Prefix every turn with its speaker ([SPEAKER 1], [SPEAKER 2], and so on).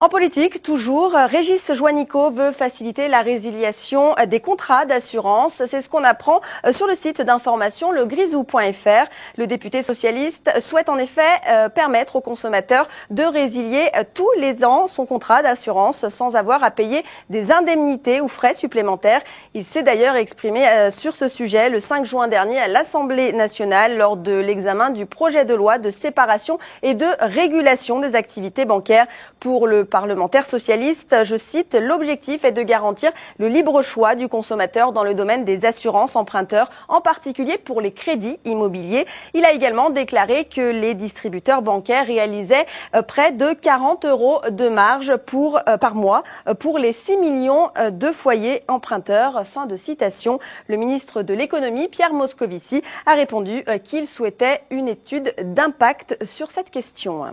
[SPEAKER 1] En politique, toujours, euh, Régis Joannico veut faciliter la résiliation euh, des contrats d'assurance. C'est ce qu'on apprend euh, sur le site d'information legrisou.fr. Le député socialiste souhaite en effet permettre aux consommateurs de résilier tous les ans son contrat d'assurance sans avoir à payer des indemnités ou frais supplémentaires. Il s'est d'ailleurs exprimé sur ce sujet le 5 juin dernier à l'Assemblée nationale lors de l'examen du projet de loi de séparation et de régulation des activités bancaires pour le parlementaire socialiste. Je cite, l'objectif est de garantir le libre choix du consommateur dans le domaine des assurances emprunteurs, en particulier pour les crédits immobiliers. Il a également déclaré que les distributeurs bancaires réalisaient euh, près de 40 euros de marge pour, euh, par mois euh, pour les 6 millions de foyers emprunteurs. Fin de citation. Le ministre de l'économie, Pierre Moscovici, a répondu qu'il souhaitait une étude d'impact sur cette question.